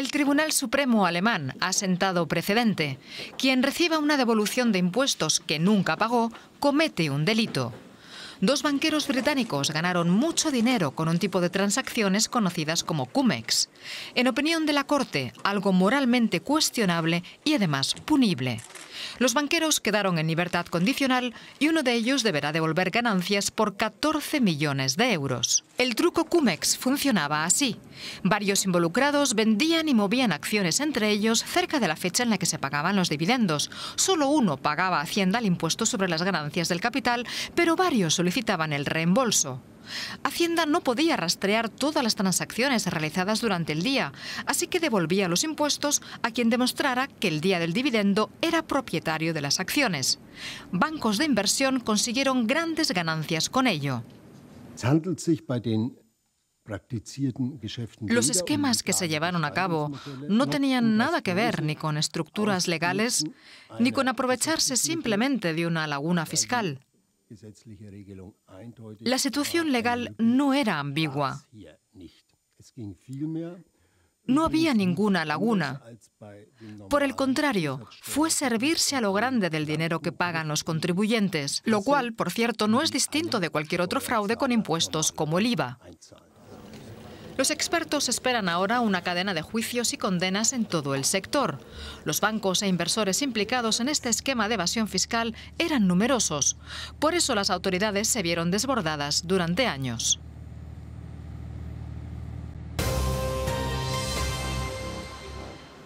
El Tribunal Supremo alemán ha sentado precedente. Quien reciba una devolución de impuestos que nunca pagó comete un delito. Dos banqueros británicos ganaron mucho dinero con un tipo de transacciones conocidas como CUMEX. En opinión de la Corte, algo moralmente cuestionable y además punible. Los banqueros quedaron en libertad condicional y uno de ellos deberá devolver ganancias por 14 millones de euros. El truco Cumex funcionaba así. Varios involucrados vendían y movían acciones entre ellos cerca de la fecha en la que se pagaban los dividendos. Solo uno pagaba Hacienda el impuesto sobre las ganancias del capital, pero varios solicitaban el reembolso. Hacienda no podía rastrear todas las transacciones realizadas durante el día, así que devolvía los impuestos a quien demostrara que el día del dividendo era propietario de las acciones. Bancos de inversión consiguieron grandes ganancias con ello. Los um esquemas que se llevaron a cabo no tenían um nada que ver ni con estructuras legales ni con aprovecharse simplemente de una laguna fiscal. La situación legal no era ambigua. No um había ninguna laguna. Por el contrario, fue servirse a lo grande del dinero que pagan los contribuyentes, lo cual, por cierto, no es distinto de cualquier otro fraude con impuestos como el IVA. Los expertos esperan ahora una cadena de juicios y condenas en todo el sector. Los bancos e inversores implicados en este esquema de evasión fiscal eran numerosos. Por eso las autoridades se vieron desbordadas durante años.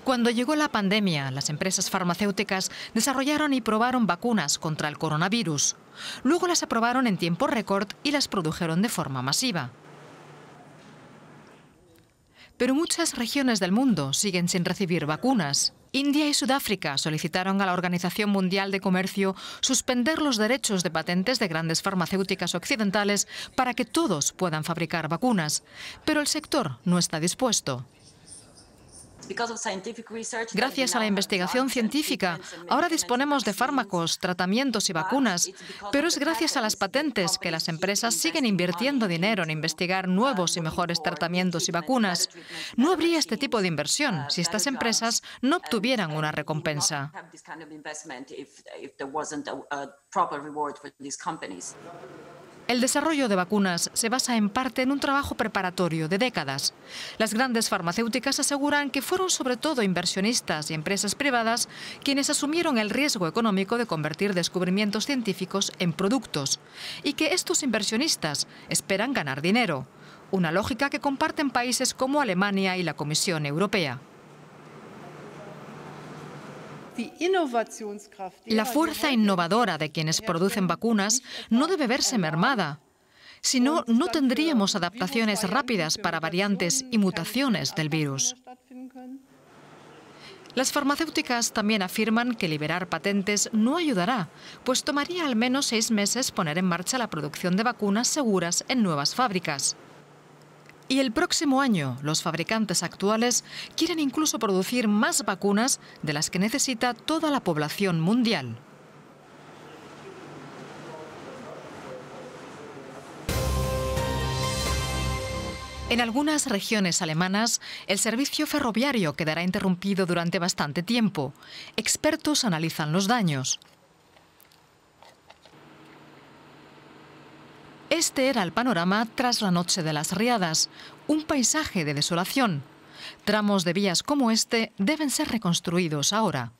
Cuando llegó la pandemia, las empresas farmacéuticas desarrollaron y probaron vacunas contra el coronavirus. Luego las aprobaron en tiempo récord y las produjeron de forma masiva pero muchas regiones del mundo siguen sin recibir vacunas. India y Sudáfrica solicitaron a la Organización Mundial de Comercio suspender los derechos de patentes de grandes farmacéuticas occidentales para que todos puedan fabricar vacunas, pero el sector no está dispuesto. Gracias a la investigación científica, ahora disponemos de fármacos, tratamientos y vacunas, pero es gracias a las patentes que las empresas siguen invirtiendo dinero en investigar nuevos y mejores tratamientos y vacunas. No habría este tipo de inversión uh, si estas empresas no obtuvieran una recompensa. El desarrollo de vacunas se basa en parte en un trabajo preparatorio de décadas. Las grandes farmacéuticas aseguran que fueron sobre todo inversionistas y empresas privadas quienes asumieron el riesgo económico de convertir descubrimientos científicos en productos y que estos inversionistas esperan ganar dinero, una lógica que comparten países como Alemania y la Comisión Europea. La fuerza innovadora de quienes producen vacunas no debe verse mermada. Si no, no tendríamos adaptaciones rápidas para variantes y mutaciones del virus. Las farmacéuticas también afirman que liberar patentes no ayudará, pues tomaría al menos seis meses poner en marcha la producción de vacunas seguras en nuevas fábricas. Y el próximo año, los fabricantes actuales quieren incluso producir más vacunas de las que necesita toda la población mundial. En algunas regiones alemanas, el servicio ferroviario quedará interrumpido durante bastante tiempo. Expertos analizan los daños. Este era el panorama tras la noche de las riadas, un paisaje de desolación. Tramos de vías como este deben ser reconstruidos ahora.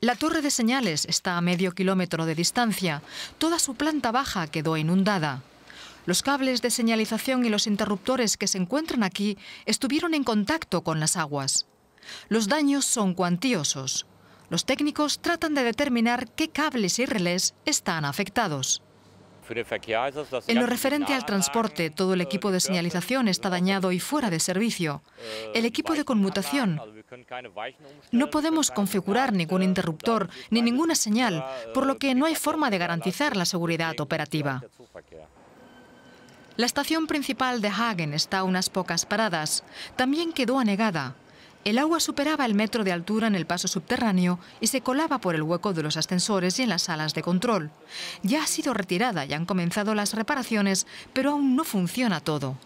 La torre de señales está a medio kilómetro de distancia. Toda su planta baja quedó inundada. Los cables de señalización y los interruptores que se encuentran aquí estuvieron en contacto con las aguas. Los daños son cuantiosos. Los técnicos tratan de determinar qué cables y relés están afectados. En lo referente al transporte, todo eh, el equipo de señalización está dañado y fuera de servicio. El equipo de conmutación. No podemos configurar ningún interruptor ni ninguna señal, eh, por lo que no hay forma de garantizar la seguridad operativa. La estación principal de Hagen está a unas pocas paradas. También quedó anegada. El agua superaba el metro de altura en el paso subterráneo y se colaba por el hueco de los ascensores y en las salas de control. Ya ha sido retirada y han comenzado las reparaciones, pero aún no funciona todo.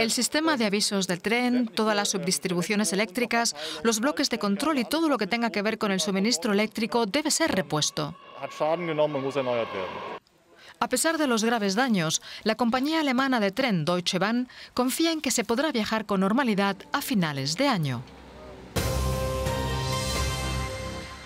El sistema de avisos del tren, todas las subdistribuciones eléctricas, los bloques de control y todo lo que tenga que ver con el suministro eléctrico debe ser repuesto. A pesar de los graves daños, la compañía alemana de tren Deutsche Bahn confía en que se podrá viajar con normalidad a finales de año.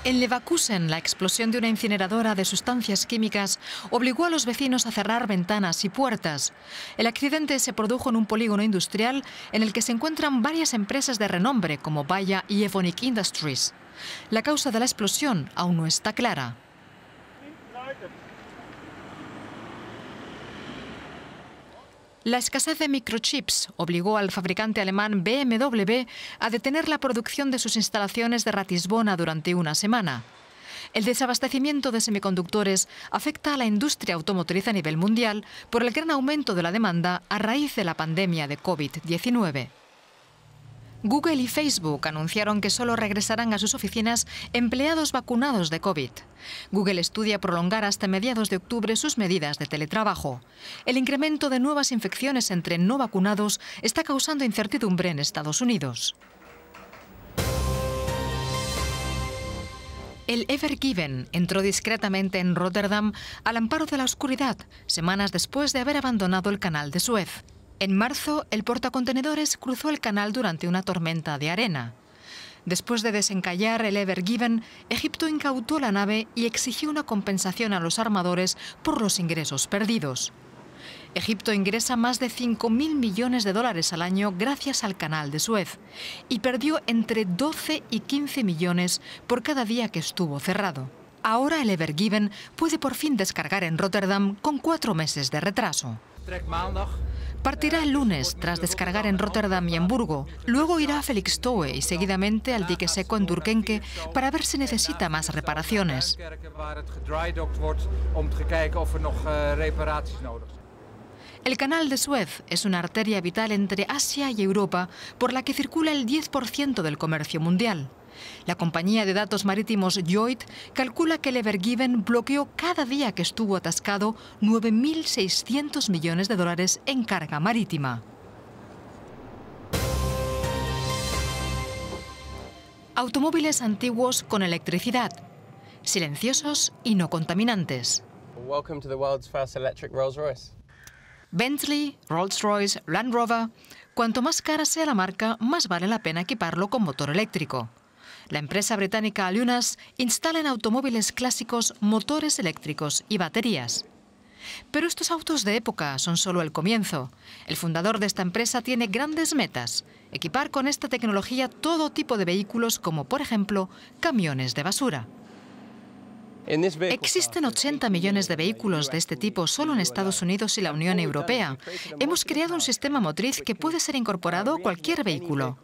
En Leverkusen, la explosión de una incineradora de sustancias químicas obligó a los vecinos a cerrar ventanas y puertas. El accidente se produjo en un polígono industrial en el que se encuentran varias empresas de renombre como Bayer y Evonik Industries. La causa de la explosión aún no está clara. La escasez de microchips obligó al fabricante alemán BMW a detener la producción de sus instalaciones de Ratisbona durante una semana. El desabastecimiento de semiconductores afecta a la industria automotriz a nivel mundial por el gran aumento de la demanda a raíz de la pandemia de COVID-19. Google y Facebook anunciaron que solo regresarán a sus oficinas empleados vacunados de COVID. Google estudia prolongar hasta mediados de octubre sus medidas de teletrabajo. El incremento de nuevas infecciones entre no vacunados está causando incertidumbre en Estados Unidos. El Ever Given entró discretamente en Rotterdam al amparo de la oscuridad, semanas después de haber abandonado el canal de Suez. En marzo, el portacontenedores cruzó el canal durante una tormenta de arena. Después de desencallar el Ever Given, Egipto incautó la nave y exigió una compensación a los armadores por los ingresos perdidos. Egipto ingresa más de 5.000 millones de dólares al año gracias al canal de Suez y perdió entre 12 y 15 millones por cada día que estuvo cerrado. Ahora el Ever Given puede por fin descargar en Rotterdam con cuatro meses de retraso. Partirá el lunes tras descargar en Rotterdam y Hamburgo. Luego irá a Felixstowe y seguidamente al dique seco en Durkenke para ver si necesita más reparaciones. El canal de Suez es una arteria vital entre Asia y Europa por la que circula el 10% del comercio mundial. La compañía de datos marítimos Lloyd calcula que el Evergiven bloqueó cada día que estuvo atascado 9.600 millones de dólares en carga marítima. Automóviles antiguos con electricidad, silenciosos y no contaminantes. Rolls-Royce. Bentley, Rolls-Royce, Land Rover, cuanto más cara sea la marca, más vale la pena equiparlo con motor eléctrico. La empresa británica Alunas instala en automóviles clásicos motores eléctricos y baterías. Pero estos autos de época son solo el comienzo. El fundador de esta empresa tiene grandes metas. Equipar con esta tecnología todo tipo de vehículos como por ejemplo camiones de basura. Existen 80 millones de vehículos de este tipo solo en Estados Unidos y la Unión Europea. Hemos creado un sistema motriz que puede ser incorporado a cualquier vehículo.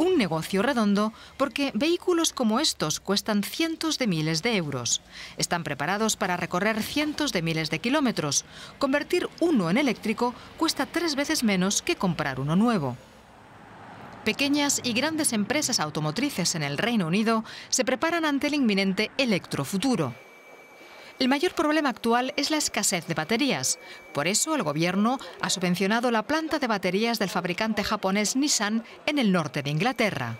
Un negocio redondo porque vehículos como estos cuestan cientos de miles de euros. Están preparados para recorrer cientos de miles de kilómetros. Convertir uno en eléctrico cuesta tres veces menos que comprar uno nuevo. Pequeñas y grandes empresas automotrices en el Reino Unido se preparan ante el inminente electrofuturo. El mayor problema actual es la escasez de baterías. Por eso el gobierno ha subvencionado la planta de baterías del fabricante japonés Nissan en el norte de Inglaterra.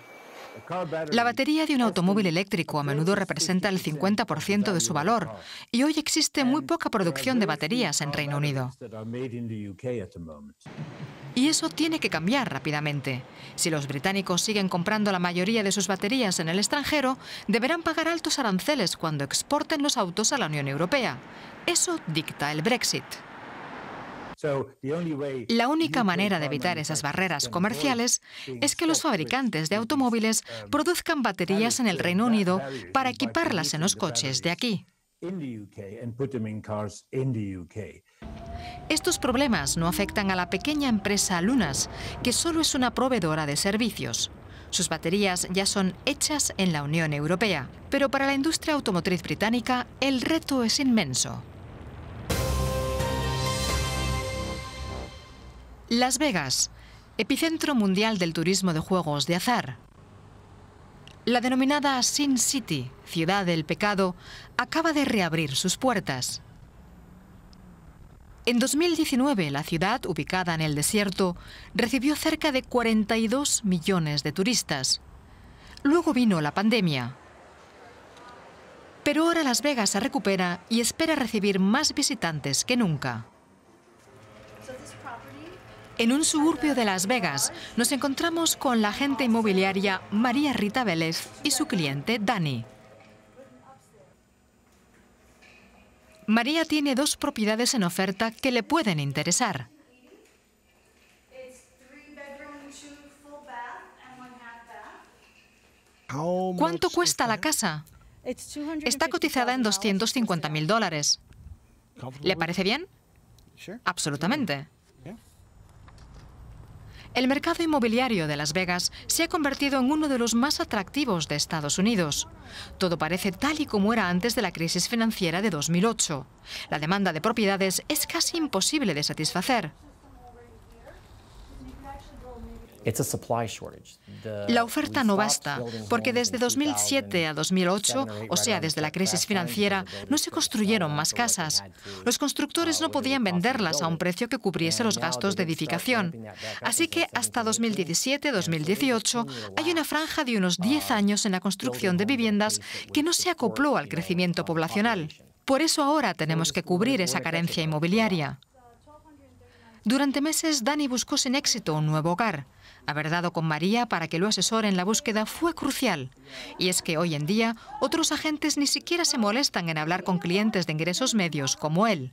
La batería de un automóvil eléctrico a menudo representa el 50% de su valor y hoy existe muy poca producción de baterías en Reino Unido. Y eso tiene que cambiar rápidamente. Si los británicos siguen comprando la mayoría de sus baterías en el extranjero, deberán pagar altos aranceles cuando exporten los autos a la Unión Europea. Eso dicta el Brexit. La única manera de evitar esas barreras comerciales es que los fabricantes de automóviles produzcan baterías en el Reino Unido para equiparlas en los coches de aquí. Estos problemas no afectan a la pequeña empresa Lunas, que solo es una proveedora de servicios. Sus baterías ya son hechas en la Unión Europea, pero para la industria automotriz británica el reto es inmenso. Las Vegas, epicentro mundial del turismo de juegos de azar. La denominada Sin City, ciudad del pecado, acaba de reabrir sus puertas. En 2019, la ciudad, ubicada en el desierto, recibió cerca de 42 millones de turistas. Luego vino la pandemia. Pero ahora Las Vegas se recupera y espera recibir más visitantes que nunca. En un suburbio de Las Vegas nos encontramos con la agente inmobiliaria María Rita Vélez y su cliente Dani. María tiene dos propiedades en oferta que le pueden interesar. ¿Cuánto cuesta la casa? Está cotizada en 250 mil dólares. ¿Le parece bien? Absolutamente. El mercado inmobiliario de Las Vegas se ha convertido en uno de los más atractivos de Estados Unidos. Todo parece tal y como era antes de la crisis financiera de 2008. La demanda de propiedades es casi imposible de satisfacer. La oferta no basta, porque desde 2007 a 2008, o sea, desde la crisis financiera, no se construyeron más casas. Los constructores uh, no podían venderlas a un precio que cubriese los gastos de edificación. Así que hasta 2017-2018 hay una franja de unos 10 años en la construcción de viviendas que no se acopló al crecimiento poblacional. Por eso ahora tenemos que cubrir esa carencia inmobiliaria. Durante meses, Dani buscó sin éxito un nuevo hogar. Haber dado con María para que lo asesore en la búsqueda fue crucial. Y es que hoy en día otros agentes ni siquiera se molestan en hablar con clientes de ingresos medios como él.